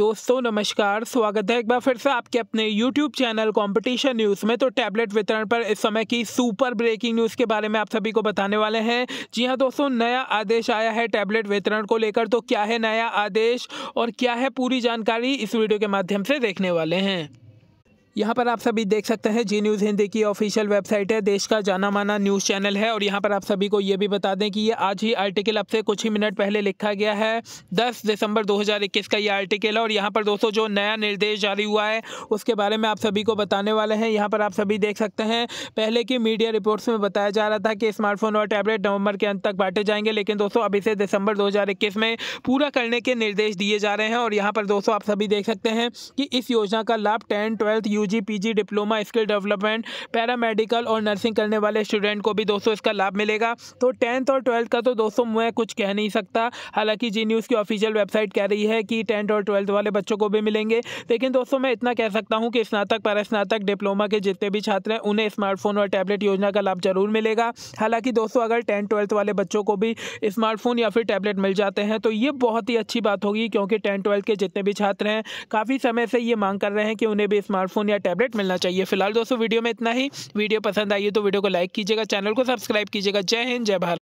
दोस्तों नमस्कार स्वागत है एक बार फिर से आपके अपने YouTube चैनल कंपटीशन न्यूज़ में तो टैबलेट वितरण पर इस समय की सुपर ब्रेकिंग न्यूज़ के बारे में आप सभी को बताने वाले हैं जी हां दोस्तों नया आदेश आया है टैबलेट वितरण को लेकर तो क्या है नया आदेश और क्या है पूरी जानकारी इस वीडियो के माध्यम से देखने वाले हैं यहाँ पर आप सभी देख सकते हैं जी न्यूज़ हिंदी की ऑफिशियल वेबसाइट है देश का जाना माना न्यूज़ चैनल है और यहाँ पर आप सभी को ये भी बता दें कि ये आज ही आर्टिकल आपसे कुछ ही मिनट पहले लिखा गया है 10 दिसंबर 2021 का ये आर्टिकल है और यहाँ पर दोस्तों जो नया निर्देश जारी हुआ है उसके बारे में आप सभी को बताने वाले हैं यहाँ पर आप सभी देख सकते हैं पहले की मीडिया रिपोर्ट्स में बताया जा रहा था कि स्मार्टफोन और टैबलेट नवंबर के अंत तक बांटे जाएंगे लेकिन दोस्तों अब इसे दिसंबर दो में पूरा करने के निर्देश दिए जा रहे हैं और यहाँ पर दोस्तों आप सभी देख सकते हैं कि इस योजना का लाभ ten twelfth UG PG diploma skill development paramedical और नर्सिंग करने वाले स्टूडेंट को भी दोस्तों इसका लाभ मिलेगा तो टेंथ और ट्वेल्थ का तो दोस्तों मैं कुछ कह नहीं सकता हालांकि जी न्यूज़ की ऑफिशियल वेबसाइट कह रही है कि टेंथ और ट्वेल्थ वाले बच्चों को भी मिलेंगे लेकिन दोस्तों मैं इतना कह सकता हूँ कि स्नातक स्नातक डिप्लोमा के जितने भी छात्र हैं उन्हें स्मार्टफोन और टैबलेट योजना का लाभ जरूर मिलेगा हालांकि दोस्तों अगर टेंथ ट्वेल्थ वाले बच्चों को भी स्मार्टफोन या फिर टैबलेट मिल जाते हैं तो ये बहुत ही अच्छी बात होगी क्योंकि टेंथ ट्वेल्थ के जितने भी छात्र हैं काफ़ी समय से ये मांग कर रहे हैं कि उन्हें भी स्मार्टफोन या टैबलेट मिलना चाहिए फिलहाल दोस्तों वीडियो में इतना ही वीडियो पसंद आई है तो वीडियो को लाइक कीजिएगा चैनल को सब्सक्राइब कीजिएगा जय हिंद जय भारत